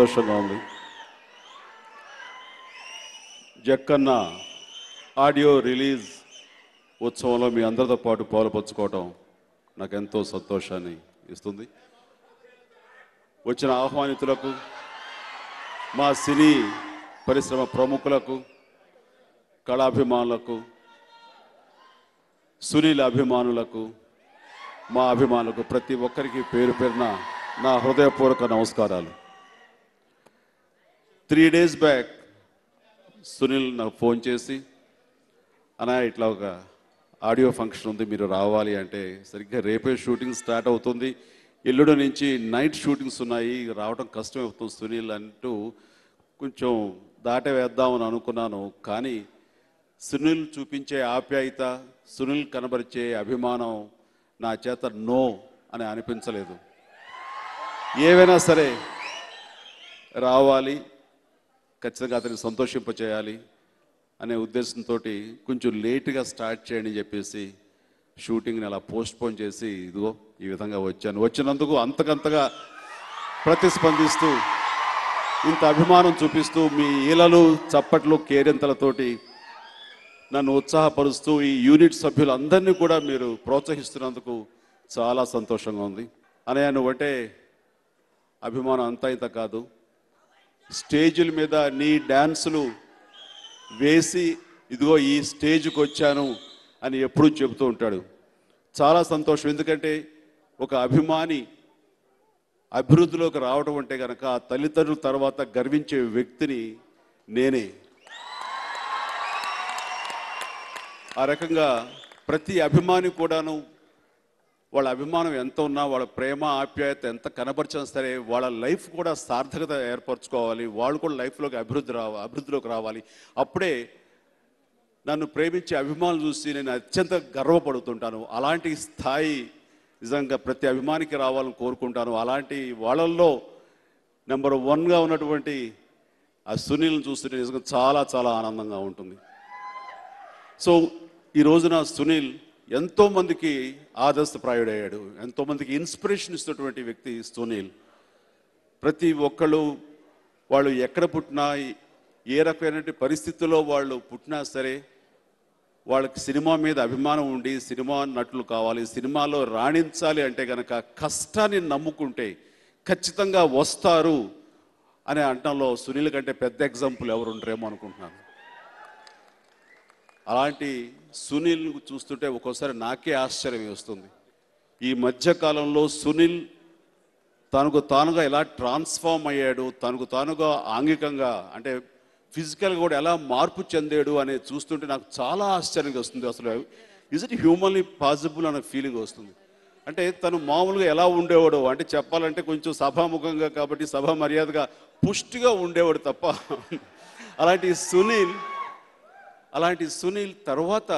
సంతోషంగా ఉంది Jakkanna audio release ఉత్సవంలో మీ అందరితో పాటు పాలుపంచుకోవటం నాకు ఎంతో సంతోషాన్ని ఇస్తుంది వచ్చిన ఆహ్వానితులకు మా సినీ పరిశ్రమ ప్రముఖులకు కళాభిమానులకు సునీల అభిమానులకు మా అభిమానులకు ప్రతి ఒక్కరికి పేరు పేరున నా హృదయపూర్వక నమస్కారాలు త్రీ డేస్ బ్యాక్ సునీల్ నాకు ఫోన్ చేసి అనా ఇట్లా ఒక ఆడియో ఫంక్షన్ ఉంది మీరు రావాలి అంటే సరిగ్గా రేపే షూటింగ్ స్టార్ట్ అవుతుంది ఎల్లుడు నుంచి నైట్ షూటింగ్స్ ఉన్నాయి రావడం కష్టం అవుతుంది సునీల్ అంటూ కొంచెం దాటవేద్దామని అనుకున్నాను కానీ సునీల్ చూపించే ఆప్యాయత సునీల్ కనబరిచే అభిమానం నా చేత నో అని అనిపించలేదు ఏవైనా సరే రావాలి ఖచ్చితంగా అతన్ని సంతోషింపచేయాలి అనే ఉద్దేశంతో కొంచెం లేటుగా స్టార్ట్ చేయండి చెప్పేసి షూటింగ్ని అలా పోస్ట్పోన్ చేసి ఇదిగో ఈ విధంగా వచ్చాను వచ్చినందుకు అంతకంతగా ప్రతిస్పందిస్తూ ఇంత అభిమానం చూపిస్తూ మీ ఈలలు చప్పట్లు కేరింతలతోటి నన్ను ఉత్సాహపరుస్తూ ఈ యూనిట్ సభ్యులందరినీ కూడా మీరు ప్రోత్సహిస్తున్నందుకు చాలా సంతోషంగా ఉంది అనే నువ్వంటే అభిమానం అంతా ఇంత కాదు స్టేజీల మీద నీ డ్యాన్సులు వేసి ఇదిగో ఈ స్టేజ్కి వచ్చాను అని ఎప్పుడూ చెబుతూ ఉంటాడు చాలా సంతోషం ఎందుకంటే ఒక అభిమాని అభివృద్ధిలోకి రావడం అంటే కనుక ఆ తల్లిదండ్రుల తర్వాత గర్వించే వ్యక్తిని నేనే ఆ రకంగా ప్రతి అభిమాని కూడాను వాళ్ళ అభిమానం ఎంత ఉన్నా వాళ్ళ ప్రేమ ఆప్యాయత ఎంత కనబరిచినా సరే వాళ్ళ లైఫ్ కూడా సార్థకత ఏర్పరచుకోవాలి వాళ్ళు కూడా లైఫ్లోకి అభివృద్ధి రావ అభివృద్ధిలోకి రావాలి అప్పుడే నన్ను ప్రేమించే అభిమానులు చూసి నేను అత్యంత గర్వపడుతుంటాను అలాంటి స్థాయి నిజంగా ప్రతి అభిమానికి రావాలని కోరుకుంటాను అలాంటి వాళ్ళల్లో నెంబర్ వన్గా ఉన్నటువంటి ఆ సునీల్ని చూస్తుంటే నిజంగా చాలా చాలా ఆనందంగా ఉంటుంది సో ఈ రోజున సునీల్ ఎంతోమందికి ఆదర్శప్రాయుడయ్యాడు ఎంతోమందికి ఇన్స్పిరేషన్ ఇస్తున్నటువంటి వ్యక్తి సునీల్ ప్రతి ఒక్కళ్ళు వాళ్ళు ఎక్కడ పుట్టినా ఏ రకమైనటువంటి పరిస్థితుల్లో వాళ్ళు పుట్టినా సరే వాళ్ళకి సినిమా మీద అభిమానం ఉండి సినిమా నటులు కావాలి సినిమాలో రాణించాలి అంటే కనుక కష్టాన్ని నమ్ముకుంటే ఖచ్చితంగా వస్తారు అనే అంటంలో సునీల్ కంటే పెద్ద ఎగ్జాంపుల్ ఎవరు ఉండరేమో అనుకుంటున్నాను అలాంటి సునీల్ చూస్తుంటే ఒక్కోసారి నాకే ఆశ్చర్యం వేస్తుంది ఈ మధ్యకాలంలో సునీల్ తనకు తానుగా ఎలా ట్రాన్స్ఫామ్ అయ్యాడు తనకు తానుగా ఆంగికంగా అంటే ఫిజికల్గా కూడా ఎలా మార్పు చెందాడు అనే చూస్తుంటే నాకు చాలా ఆశ్చర్యంగా వస్తుంది అసలు ఇజ్ ఇట్ హ్యూమన్లీ పాసిబుల్ అనే ఫీలింగ్ వస్తుంది అంటే తను మామూలుగా ఎలా ఉండేవాడు అంటే చెప్పాలంటే కొంచెం సభాముఖంగా కాబట్టి సభా మర్యాదగా పుష్టిగా ఉండేవాడు తప్ప అలాంటి సునీల్ అలాంటి సునీల్ తర్వాత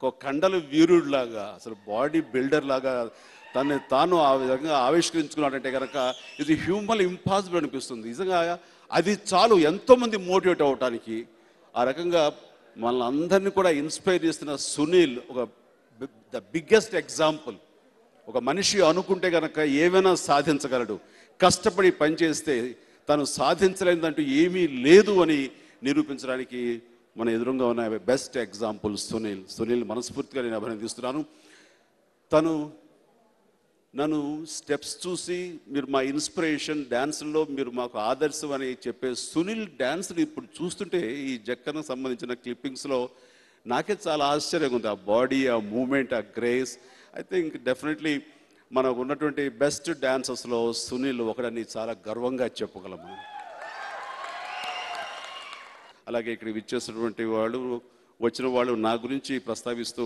ఒక కండలు వీరుడిలాగా అసలు బాడీ బిల్డర్ లాగా తనని తాను ఆ విధంగా ఆవిష్కరించుకున్నాడంటే కనుక ఇది హ్యూమన్ ఇంపాసిబుల్ అనిపిస్తుంది నిజంగా అది చాలు ఎంతోమంది మోటివేట్ అవ్వటానికి ఆ రకంగా మనల్ని అందరినీ కూడా ఇన్స్పైర్ చేస్తున్న సునీల్ ఒక ద బిగ్గెస్ట్ ఎగ్జాంపుల్ ఒక మనిషి అనుకుంటే కనుక ఏమైనా సాధించగలడు కష్టపడి పనిచేస్తే తను సాధించలేదంటూ ఏమీ లేదు అని నిరూపించడానికి మన ఎదురుగా ఉన్న బెస్ట్ ఎగ్జాంపుల్ సునీల్ సునీల్ మనస్ఫూర్తిగా నేను అభినందిస్తున్నాను తను నన్ను స్టెప్స్ చూసి మీరు మా ఇన్స్పిరేషన్ డ్యాన్స్లో మీరు మాకు ఆదర్శం అని చెప్పే సునీల్ డ్యాన్స్ని ఇప్పుడు చూస్తుంటే ఈ జక్కన సంబంధించిన క్లిప్పింగ్స్లో నాకే చాలా ఆశ్చర్యంగా ఉంది ఆ బాడీ ఆ మూమెంట్ ఆ గ్రేస్ ఐ థింక్ డెఫినెట్లీ మనకు ఉన్నటువంటి బెస్ట్ డ్యాన్సర్స్లో సునీల్ ఒకడని చాలా గర్వంగా చెప్పగలము అలాగే ఇక్కడ విచ్చేసినటువంటి వాళ్ళు వచ్చిన వాళ్ళు నా గురించి ప్రస్తావిస్తూ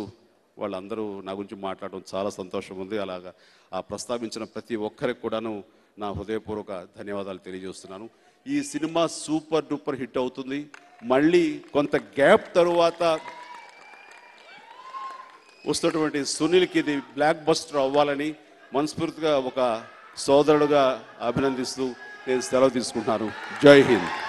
వాళ్ళందరూ నా గురించి మాట్లాడడం చాలా సంతోషం ఉంది అలాగా ఆ ప్రస్తావించిన ప్రతి ఒక్కరికి కూడాను నా హృదయపూర్వక ధన్యవాదాలు తెలియజేస్తున్నాను ఈ సినిమా సూపర్ డూపర్ హిట్ అవుతుంది మళ్ళీ కొంత గ్యాప్ తరువాత వస్తున్నటువంటి సునీల్కి ఇది బ్లాక్ బస్టర్ అవ్వాలని మనస్ఫూర్తిగా ఒక సోదరుడుగా అభినందిస్తూ నేను సెలవు తీసుకుంటున్నాను జై హింద్